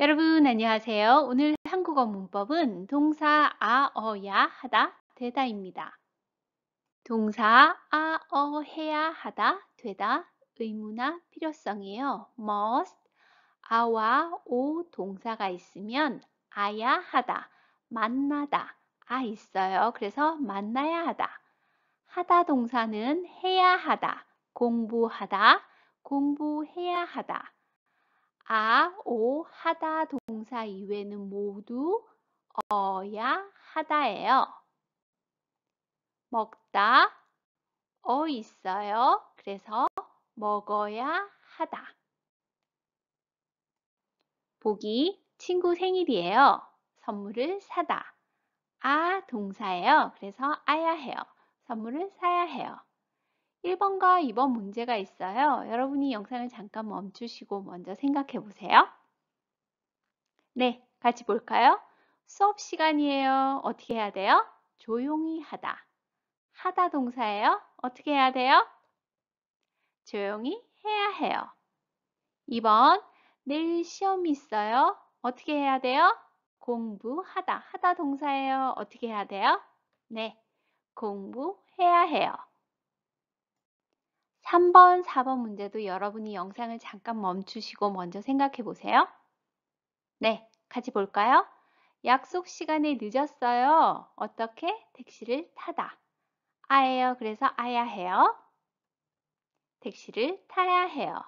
여러분 안녕하세요. 오늘 한국어 문법은 동사 아, 어, 야, 하다, 되다입니다. 동사 아, 어, 해야, 하다, 되다, 의무나 필요성이에요. must, 아와 오 동사가 있으면 아야 하다, 만나다, 아 있어요. 그래서 만나야 하다. 하다 동사는 해야 하다, 공부하다, 공부해야 하다. 아, 오, 하다 동사 이외는 에 모두 어야 하다예요. 먹다, 어 있어요. 그래서 먹어야 하다. 보기, 친구 생일이에요. 선물을 사다. 아 동사예요. 그래서 아야 해요. 선물을 사야 해요. 1번과 2번 문제가 있어요. 여러분이 영상을 잠깐 멈추시고 먼저 생각해 보세요. 네, 같이 볼까요? 수업 시간이에요. 어떻게 해야 돼요? 조용히 하다. 하다 동사예요. 어떻게 해야 돼요? 조용히 해야 해요. 2번, 내일 시험이 있어요. 어떻게 해야 돼요? 공부하다. 하다 동사예요. 어떻게 해야 돼요? 네, 공부해야 해요. 3번, 4번 문제도 여러분이 영상을 잠깐 멈추시고 먼저 생각해 보세요. 네, 같이 볼까요? 약속 시간에 늦었어요. 어떻게? 택시를 타다. 아예요. 그래서 아야 해요. 택시를 타야 해요.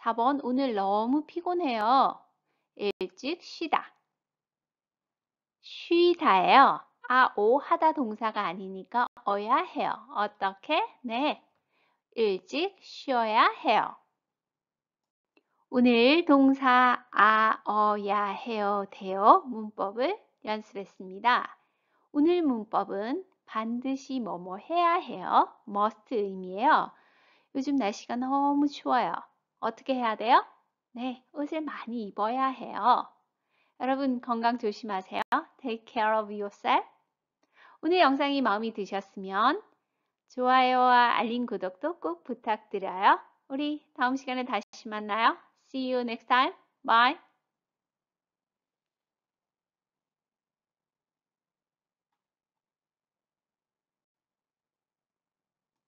4번 오늘 너무 피곤해요. 일찍 쉬다. 쉬다예요. 아오 하다 동사가 아니니까 어야 해요. 어떻게? 네, 일찍 쉬어야 해요. 오늘 동사 아, 어, 야, 해요, 돼요 문법을 연습했습니다. 오늘 문법은 반드시 뭐뭐 해야 해요. must 의미예요. 요즘 날씨가 너무 추워요. 어떻게 해야 돼요? 네, 옷을 많이 입어야 해요. 여러분 건강 조심하세요. Take care of yourself. 오늘 영상이 마음이 드셨으면 좋아요와 알림 구독도 꼭 부탁드려요. 우리 다음 시간에 다시 만나요. See you next time. Bye.